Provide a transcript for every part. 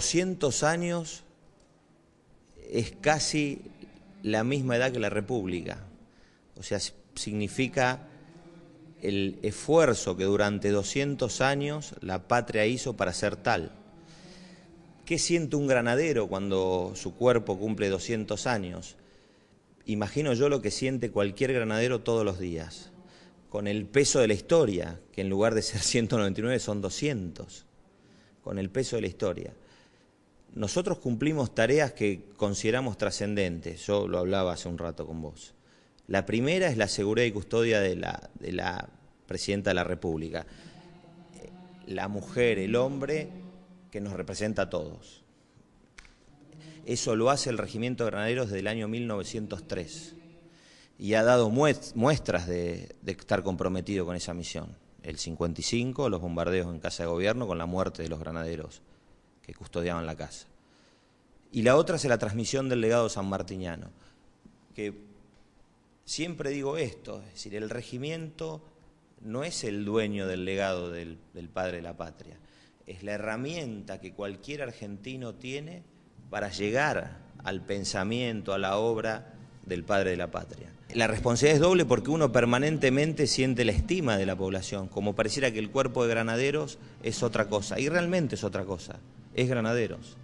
200 años es casi la misma edad que la República. O sea, significa el esfuerzo que durante 200 años la patria hizo para ser tal. ¿Qué siente un granadero cuando su cuerpo cumple 200 años? Imagino yo lo que siente cualquier granadero todos los días, con el peso de la historia, que en lugar de ser 199 son 200, con el peso de la historia nosotros cumplimos tareas que consideramos trascendentes. Yo lo hablaba hace un rato con vos. La primera es la seguridad y custodia de la, presidenta de la República. Eh, la mujer, el hombre, que nos representa a todos. Eso lo hace el Regimiento de Granaderos desde el año 1903 y ha dado muestras de, de estar comprometido con esa misión. El 55, los bombardeos en Casa de Gobierno con la muerte de los granaderos que custodiaban la casa. Y la otra es la transmisión del legado sanmartiniano, que siempre digo esto, es decir, el regimiento no es el dueño del legado del, del padre de la patria, es la herramienta que cualquier argentino tiene para llegar al pensamiento, a la obra del padre de la patria. La responsabilidad es doble porque uno permanentemente siente la estima de la población, como pareciera que el cuerpo de granaderos es otra cosa, y realmente es otra cosa es Granaderos.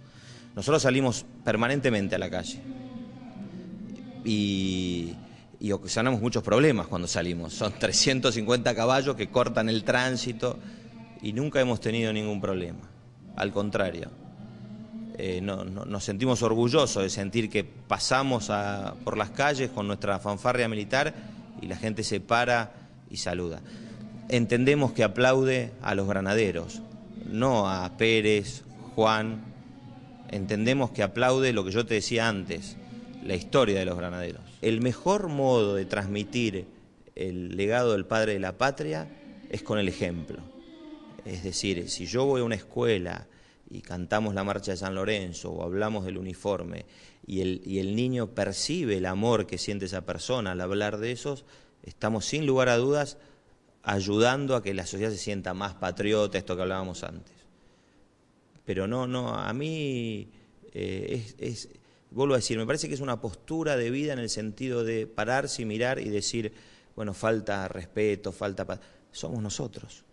Nosotros salimos permanentemente a la calle y, ocasionamos muchos problemas cuando salimos. Son 350 caballos que cortan el tránsito y nunca hemos tenido ningún problema. Al contrario, eh, nos sentimos orgullosos de sentir que pasamos por las calles con nuestra fanfarria militar y la gente se para y saluda. Entendemos que aplaude a los granaderos, no a Pérez Juan, entendemos que aplaude lo que yo te decía antes, la historia de los granaderos. El mejor modo de transmitir el legado del padre de la patria es con el ejemplo. Es decir, si yo voy a una escuela y cantamos la marcha de San Lorenzo o hablamos del uniforme y el, y el niño percibe el amor que siente esa persona al hablar de esos, estamos sin lugar a dudas ayudando a que la sociedad se sienta más patriota, esto que hablábamos antes pero no, no, a mí eh, es, vuelvo a decir, me parece que es una postura de vida en el sentido de pararse y mirar y decir, bueno, falta respeto, falta... paz. Somos nosotros.